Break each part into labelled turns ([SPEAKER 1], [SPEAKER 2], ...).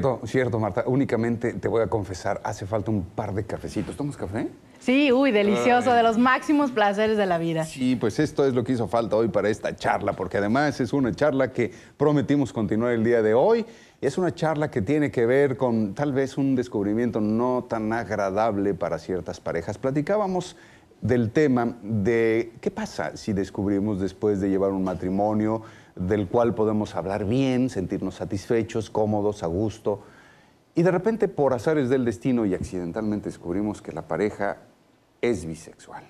[SPEAKER 1] Cierto, cierto, Marta. Únicamente te voy a confesar, hace falta un par de cafecitos. ¿Tomas café?
[SPEAKER 2] Sí, uy, delicioso, de los máximos placeres de la vida.
[SPEAKER 1] Sí, pues esto es lo que hizo falta hoy para esta charla, porque además es una charla que prometimos continuar el día de hoy. Es una charla que tiene que ver con tal vez un descubrimiento no tan agradable para ciertas parejas. Platicábamos del tema de qué pasa si descubrimos después de llevar un matrimonio del cual podemos hablar bien, sentirnos satisfechos, cómodos, a gusto, y de repente por azares del destino y accidentalmente descubrimos que la pareja es bisexual.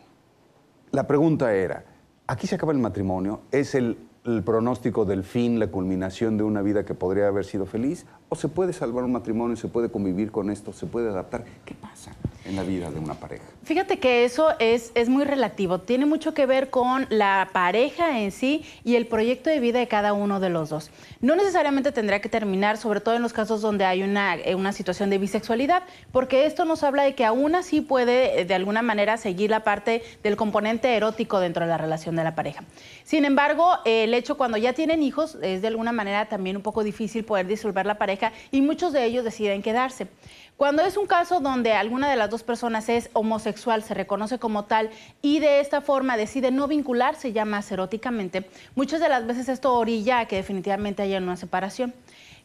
[SPEAKER 1] La pregunta era, ¿aquí se acaba el matrimonio? ¿Es el, pronóstico del fin, la culminación de una vida que podría haber sido feliz? ¿O se puede salvar un matrimonio, se puede convivir con esto, se puede adaptar? ¿Qué pasa? en la vida de una pareja?
[SPEAKER 2] Fíjate que eso es, es muy relativo. Tiene mucho que ver con la pareja en sí y el proyecto de vida de cada uno de los dos. No necesariamente tendrá que terminar, sobre todo en los casos donde hay una, eh, una situación de bisexualidad, porque esto nos habla de que aún así puede eh, de alguna manera seguir la parte del componente erótico dentro de la relación de la pareja. Sin embargo, el hecho cuando ya tienen hijos es de alguna manera también un poco difícil poder disolver la pareja y muchos de ellos deciden quedarse. Cuando es un caso donde alguna de las dos personas es homosexual, se reconoce como tal y de esta forma decide no vincularse ya más eróticamente, muchas de las veces esto orilla a que definitivamente haya una separación.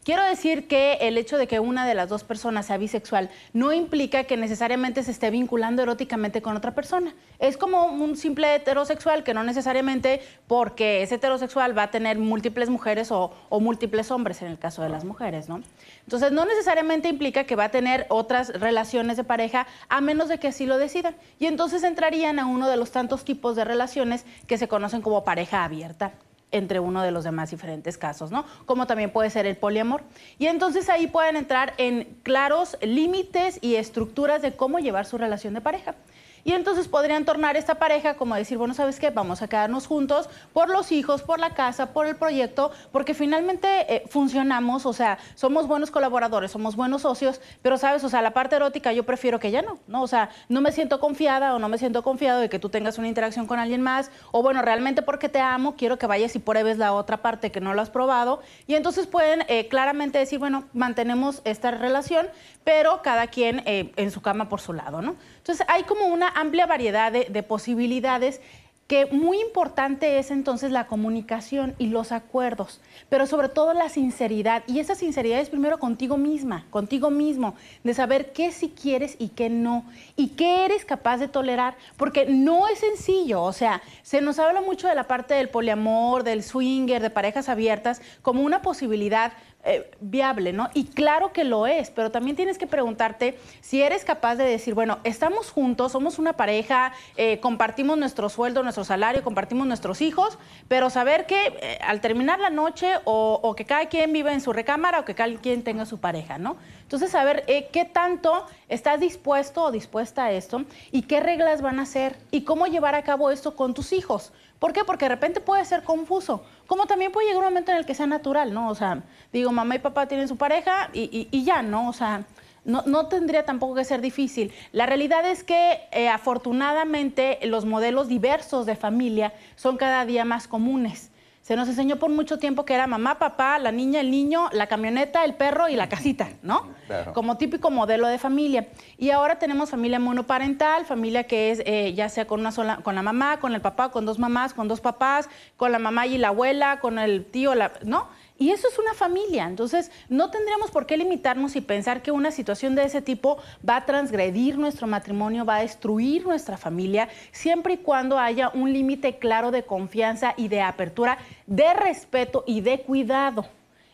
[SPEAKER 2] Quiero decir que el hecho de que una de las dos personas sea bisexual no implica que necesariamente se esté vinculando eróticamente con otra persona. Es como un simple heterosexual que no necesariamente porque es heterosexual va a tener múltiples mujeres o, múltiples hombres en el caso de las mujeres, ¿no? Entonces no necesariamente implica que va a tener otras relaciones de pareja a menos de que así lo decidan. Y entonces entrarían a uno de los tantos tipos de relaciones que se conocen como pareja abierta entre uno de los demás diferentes casos, ¿no? Como también puede ser el poliamor. Y entonces ahí pueden entrar en claros límites y estructuras de cómo llevar su relación de pareja y entonces podrían tornar esta pareja como decir, bueno, ¿sabes qué? Vamos a quedarnos juntos por los hijos, por la casa, por el proyecto, porque finalmente eh, funcionamos, o sea, somos buenos colaboradores, somos buenos socios, pero sabes, o sea, la parte erótica yo prefiero que ya no, ¿no? O sea, no me siento confiada o no me siento confiado de que tú tengas una interacción con alguien más, o bueno, realmente porque te amo, quiero que vayas y pruebes la otra parte que no lo has probado, y entonces pueden eh, claramente decir, bueno, mantenemos esta relación, pero cada quien eh, en su cama por su lado, ¿no? Entonces hay como una amplia variedad de, posibilidades que muy importante es entonces la comunicación y los acuerdos, pero sobre todo la sinceridad. Y esa sinceridad es primero contigo misma, contigo mismo, de saber qué sí quieres y qué no, y qué eres capaz de tolerar, porque no es sencillo. O sea, se nos habla mucho de la parte del poliamor, del swinger, de parejas abiertas, como una posibilidad eh, viable, ¿no? Y claro que lo es, pero también tienes que preguntarte si eres capaz de decir, bueno, estamos juntos, somos una pareja, eh, compartimos nuestro sueldo, nuestro salario, compartimos nuestros hijos, pero saber que eh, al terminar la noche o, o, que cada quien vive en su recámara o que cada quien tenga su pareja, ¿no? Entonces, saber qué tanto estás dispuesto o dispuesta a esto y qué reglas van a ser y cómo llevar a cabo esto con tus hijos. ¿Por qué? Porque de repente puede ser confuso. Como también puede llegar un momento en el que sea natural, ¿no? O sea, digo, mamá y papá tienen su pareja y, y, ya, ¿no? O sea, no, tendría tampoco que ser difícil. La realidad es que eh, afortunadamente los modelos diversos de familia son cada día más comunes se nos enseñó por mucho tiempo que era mamá, papá, la niña, el niño, la camioneta, el perro y la casita, ¿no? Como típico modelo de familia. Y ahora tenemos familia monoparental, familia que es eh, ya sea con una sola, con la mamá, con el papá, con dos mamás, con dos papás, con la mamá y la abuela, con el tío, la, ¿no? Y eso es una familia, entonces no tendríamos por qué limitarnos y pensar que una situación de ese tipo va a transgredir nuestro matrimonio, va a destruir nuestra familia, siempre y cuando haya un límite claro de confianza y de apertura, de respeto y de cuidado.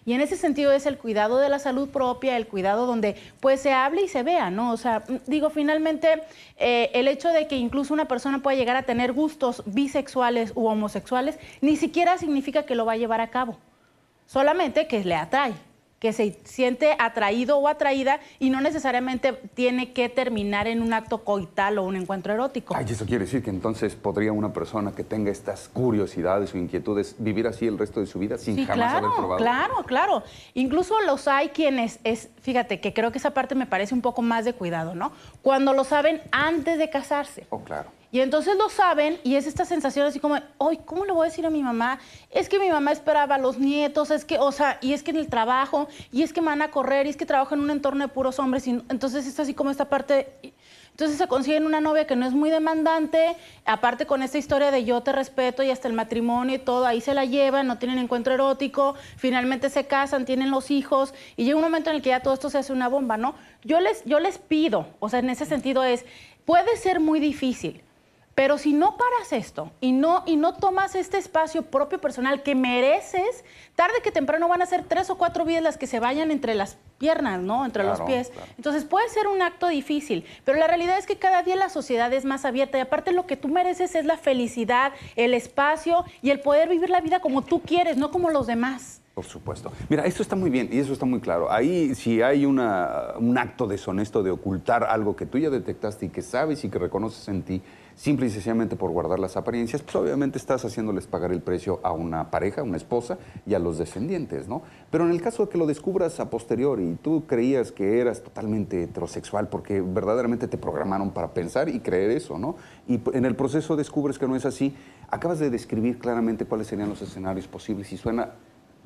[SPEAKER 2] Y en ese sentido es el cuidado de la salud propia, el cuidado donde pues se hable y se vea, ¿no? O sea, mm, digo, finalmente eh, el hecho de que incluso una persona pueda llegar a tener gustos bisexuales u homosexuales ni siquiera significa que lo va a llevar a cabo solamente que le atrae que se siente atraído o atraída y no necesariamente tiene que terminar en un acto coital o un encuentro
[SPEAKER 1] erótico. Ay, eso quiere decir que entonces podría una persona que tenga estas curiosidades o inquietudes vivir así el resto de su vida sin jamás haber probado. Claro,
[SPEAKER 2] claro. Incluso los hay quienes es, fíjate, que creo que esa parte me parece un poco más de cuidado, ¿no? Cuando lo saben antes de casarse. Oh, claro. Y entonces lo saben y es esta sensación así como, ay, ¿cómo le voy a decir a mi mamá? Es que mi mamá esperaba a los nietos, es que, o sea, y es que en el trabajo, y es que me van a correr, y es que trabajo en un entorno de puros hombres. entonces es así como esta parte... Entonces se consiguen una novia que no es muy demandante, aparte con esta historia de yo te respeto y hasta el matrimonio y todo, ahí se la llevan, no tienen encuentro erótico, finalmente se casan, tienen los hijos y llega un momento en el que ya todo esto se hace una bomba, ¿no? Yo les, yo les pido, o sea, en ese sentido es, puede ser muy difícil, pero si no paras esto y no, y no tomas este espacio propio personal que mereces, tarde que temprano van a ser tres o cuatro vidas las que se vayan entre las piernas, ¿no? Entre los pies. Entonces puede ser un acto difícil, pero la realidad es que cada día la sociedad es más abierta y aparte lo que tú mereces es la felicidad, el espacio y el poder vivir la vida como tú quieres, no como los demás.
[SPEAKER 1] Por supuesto. Mira, esto está muy bien y eso está muy claro. Ahí si hay una, un acto deshonesto de ocultar algo que tú ya detectaste y que sabes y que reconoces en ti, simple y sencillamente por guardar las apariencias, pues obviamente estás haciéndoles pagar el precio a una pareja, a una esposa y a los descendientes, ¿no? Pero en el caso de que lo descubras a posteriori y tú creías que eras totalmente heterosexual porque verdaderamente te programaron para pensar y creer eso, ¿no? Y en el proceso descubres que no es así, acabas de describir claramente cuáles serían los escenarios posibles y suena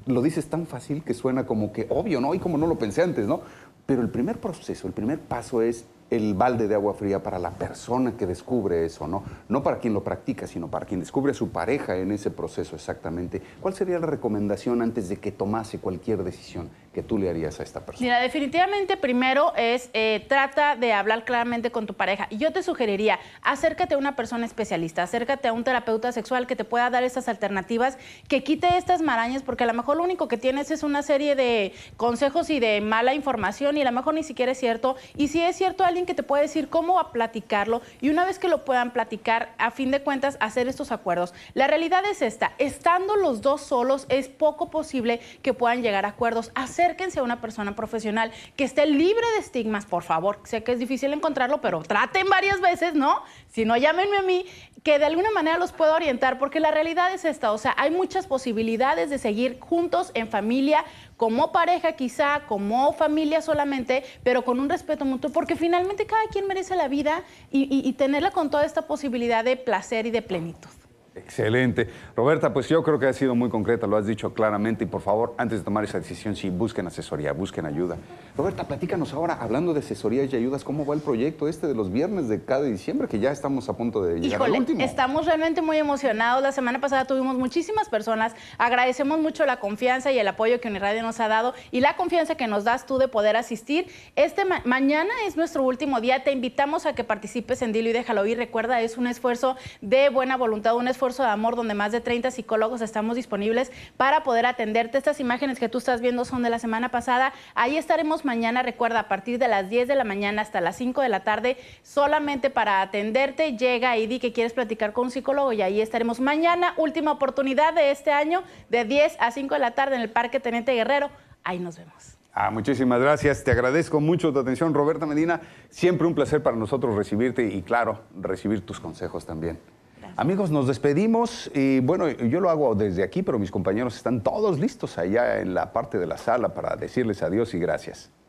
[SPEAKER 1] lo dices tan fácil que suena como que obvio, ¿no? Y como no lo pensé antes, ¿no? Pero el primer proceso, el primer paso es el balde de agua fría para la persona que descubre eso, ¿no? No para quien lo practica, sino para quien descubre a su pareja en ese proceso exactamente. ¿Cuál sería la recomendación antes de que tomase cualquier decisión? que tú le harías a esta persona?
[SPEAKER 2] Mira, definitivamente primero es eh, trata de hablar claramente con tu pareja. Yo te sugeriría, acércate a una persona especialista, acércate a un terapeuta sexual que te pueda dar estas alternativas, que quite estas marañas, porque a lo mejor lo único que tienes es una serie de consejos y de mala información y a lo mejor ni siquiera es cierto. Y si es cierto, alguien que te puede decir cómo a platicarlo y una vez que lo puedan platicar, a fin de cuentas, hacer estos acuerdos. La realidad es esta, estando los dos solos es poco posible que puedan llegar a acuerdos. Hacer acérquense a una persona profesional que esté libre de estigmas, por favor. Sé que es difícil encontrarlo, pero traten varias veces, ¿no? Si no, llámenme a mí, que de alguna manera los puedo orientar, porque la realidad es esta, o sea, hay muchas posibilidades de seguir juntos en familia, como pareja quizá, como familia solamente, pero con un respeto mutuo, porque finalmente cada quien merece la vida y tenerla con toda esta posibilidad de placer y de plenitud.
[SPEAKER 1] Excelente. Roberta, pues yo creo que ha sido muy concreta, lo has dicho claramente y por favor, antes de tomar esa decisión, sí, busquen asesoría, busquen ayuda. Roberta, platícanos ahora, hablando de asesorías y ayudas, ¿cómo va el proyecto este de los viernes de cada diciembre, que ya estamos a punto de llegar al último?
[SPEAKER 2] Estamos realmente muy emocionados. La semana pasada tuvimos muchísimas personas. Agradecemos mucho la confianza y el apoyo que Uniradio nos ha dado y la confianza que nos das tú de poder asistir. Este mañana es nuestro último día. Te invitamos a que participes en Dilo y Déjalo Ir. Recuerda, es un esfuerzo de buena voluntad, un esfuerzo de amor donde más de 30 psicólogos estamos disponibles para poder atenderte. Estas imágenes que tú estás viendo son de la semana pasada. Ahí estaremos mañana, recuerda, a partir de las 10 de la mañana hasta las 5 de la tarde, solamente para atenderte. Llega y di que quieres platicar con un psicólogo y ahí estaremos mañana, última oportunidad de este año, de 10 a 5 de la tarde en el Parque Teniente Guerrero. Ahí nos vemos.
[SPEAKER 1] Ah, muchísimas gracias. Te agradezco mucho tu atención, Roberta Medina. Siempre un placer para nosotros recibirte y, claro, recibir tus consejos también. Amigos, nos despedimos y bueno, yo lo hago desde aquí, pero mis compañeros están todos listos allá en la parte de la sala para decirles adiós y gracias.